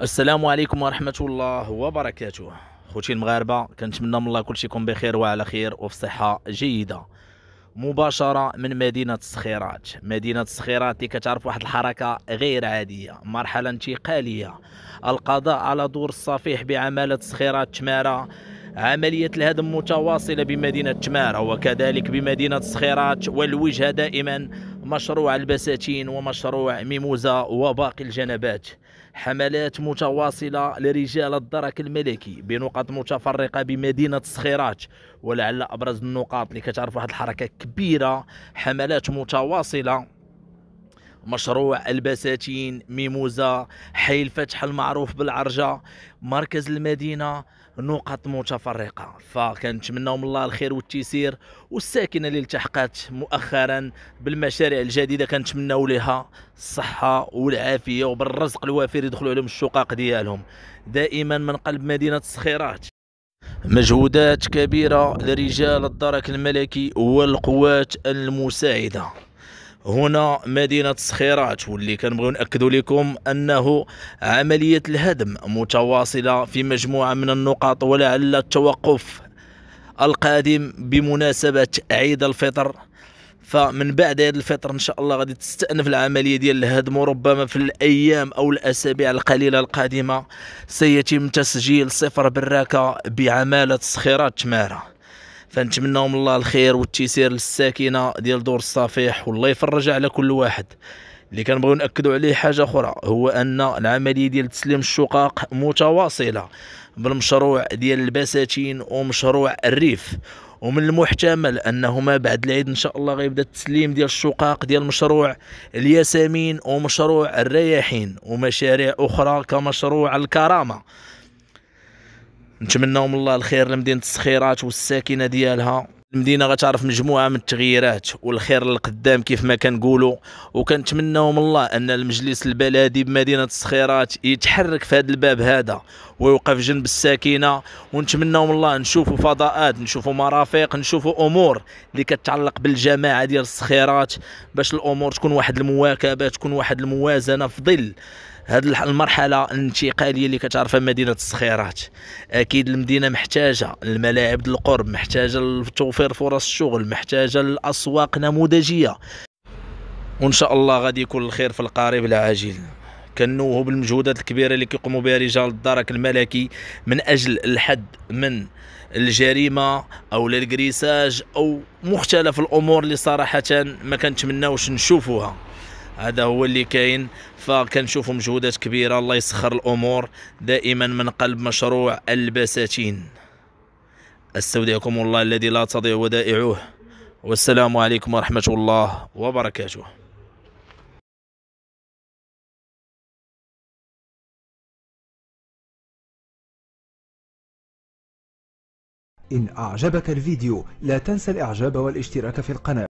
السلام عليكم ورحمه الله وبركاته خوتي المغاربه كنتمنى من الله كلشي يكون بخير وعلى خير وفي صحه جيده مباشره من مدينه الصخيرات مدينه الصخيرات اللي كتعرف واحد الحركه غير عاديه مرحله انتقاليه القضاء على دور الصفيح بعماله الصخيرات تماره عملية الهدم متواصلة بمدينة تمارة وكذلك بمدينة الصخيرات والوجهة دائما مشروع البساتين ومشروع ميموزا وباقي الجنبات حملات متواصلة لرجال الدرك الملكي بنقط متفرقة بمدينة الصخيرات ولعل أبرز النقاط اللي كتعرف واحد الحركة كبيرة حملات متواصلة مشروع البساتين ميموزة حي الفتح المعروف بالعرجة مركز المدينة نقط متفرقة فكنتمناو من الله الخير والتيسير والساكنة اللي التحقت مؤخرا بالمشاريع الجديدة كنتمناو لها الصحة والعافية وبالرزق الوافر يدخلوا عليهم الشقق ديالهم دائما من قلب مدينة الصخيرات مجهودات كبيرة لرجال الدرك الملكي والقوات المساعدة هنا مدينة سخيرات واللي كنبغيو نأكدوا لكم أنه عملية الهدم متواصلة في مجموعة من النقاط ولعل التوقف القادم بمناسبة عيد الفطر فمن بعد عيد الفطر ان شاء الله غادي تستأنف العملية ديال الهدم وربما في الايام او الاسابيع القليلة القادمة سيتم تسجيل صفر براكة بعمالة صخيرات تمارة فنتمناو من الله الخير والتيسير للساكنه ديال دور الصفيح والله يفرج على كل واحد اللي كنبغيو ناكدوا عليه حاجه اخرى هو ان العمليه ديال تسليم الشقق متواصله بالمشروع ديال البساتين ومشروع الريف ومن المحتمل انهما بعد العيد ان شاء الله غيبدا التسليم ديال الشقق ديال مشروع الياسمين ومشروع الرياحين ومشاريع اخرى كمشروع الكرامه نتمناو من الله الخير لمدينه الصخيرات والساكنه ديالها المدينه غتعرف مجموعه من التغييرات والخير للقدام كيف ما كنقولوا وكنتمناو من الله ان المجلس البلدي بمدينه الصخيرات يتحرك في هذا الباب هذا ويوقف جنب الساكنه ونتمناو من الله نشوفوا فضاءات نشوفوا مرافق نشوفوا امور اللي كتعلق بالجماعه ديال الصخيرات باش الامور تكون واحد المواكبه تكون واحد الموازنه في ظل هذه المرحله الانتقاليه اللي كتعرفها مدينه الصخيرات اكيد المدينه محتاجه الملاعب القرب محتاجه لتوفير فرص الشغل محتاجه لاسواق نموذجيه وان شاء الله غادي يكون الخير في القريب العاجل كنوه بالمجهودات الكبيره اللي كيقوموا بها رجال الدرك الملكي من اجل الحد من الجريمه او الكريساج او مختلف الامور اللي صراحه ما كنتمناوش نشوفوها هذا هو اللي كاين فكنشوفوا مجهودات كبيره الله يسخر الامور دائما من قلب مشروع البساتين استودعكم الله الذي لا تضيع ودائعه والسلام عليكم ورحمه الله وبركاته إن أعجبك الفيديو لا تنسى الإعجاب والاشتراك في القناة